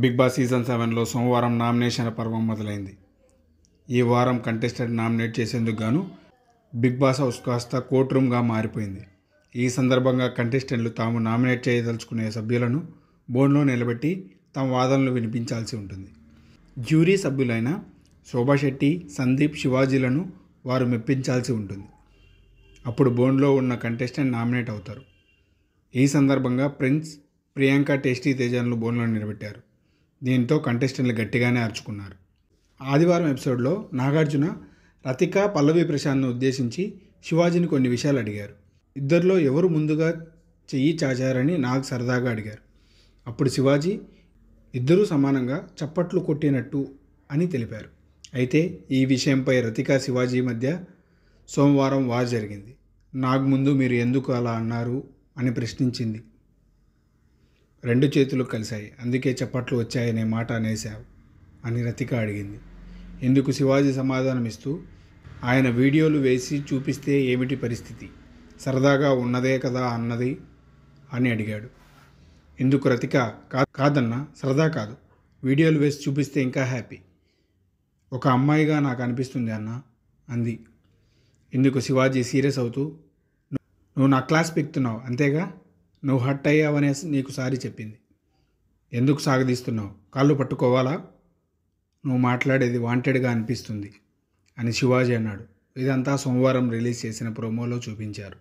big boss season సెవెన్లో సోమవారం నామినేషన్ల పర్వం మొదలైంది ఈ వారం కంటెస్టెంట్ నామినేట్ చేసేందుకు గాను బిగ్ బాస్ హౌస్ కాస్త కోర్ట్ రూమ్గా మారిపోయింది ఈ సందర్భంగా కంటెస్టెంట్లు తాము నామినేట్ చేయదలుచుకునే సభ్యులను బోన్లో నిలబెట్టి తమ వాదనలు వినిపించాల్సి ఉంటుంది జ్యూరీ సభ్యులైన శోభాశెట్టి సందీప్ శివాజీలను వారు మెప్పించాల్సి ఉంటుంది అప్పుడు బోన్లో ఉన్న కంటెస్టెంట్ నామినేట్ అవుతారు ఈ సందర్భంగా ప్రిన్స్ ప్రియాంక టేస్టీ తేజాలను బోన్లో నిలబెట్టారు దీంతో కంటెస్టెంట్లు గట్టిగానే అరుచుకున్నారు ఆదివారం ఎపిసోడ్లో నాగార్జున రతిక పల్లవి ప్రశాంత్ను ఉద్దేశించి శివాజీని కొన్ని విషయాలు అడిగారు ఇద్దరిలో ఎవరు ముందుగా చెయ్యి చాచారని నాగ్ సరదాగా అడిగారు అప్పుడు శివాజీ ఇద్దరూ సమానంగా చప్పట్లు కొట్టినట్టు అని తెలిపారు అయితే ఈ విషయంపై రతిక శివాజీ మధ్య సోమవారం వార్ జరిగింది నాగ్ ముందు మీరు ఎందుకు అలా అన్నారు అని ప్రశ్నించింది రెండు చేతులు కలిశాయి అందుకే చప్పట్లు వచ్చాయనే మాట అనేశావు అని రతిక అడిగింది ఇందుకు శివాజీ సమాధానమిస్తూ ఆయన వీడియోలు వేసి చూపిస్తే ఏమిటి పరిస్థితి సరదాగా ఉన్నదే కదా అన్నది అని అడిగాడు ఇందుకు రతిక కాదన్న సరదా కాదు వీడియోలు వేసి చూపిస్తే ఇంకా హ్యాపీ ఒక అమ్మాయిగా నాకు అనిపిస్తుంది అన్న అంది ఇందుకు శివాజీ సీరియస్ అవుతూ నువ్వు నా క్లాస్ పెక్తున్నావు అంతేగా నువ్వు హట్ అయ్యావనే నీకు సారీ చెప్పింది ఎందుకు సాగదీస్తున్నావు కాళ్ళు పట్టుకోవాలా నువ్వు మాట్లాడేది వాంటెడ్గా అనిపిస్తుంది అని శివాజీ అన్నాడు ఇదంతా సోమవారం రిలీజ్ చేసిన ప్రోమోలో చూపించారు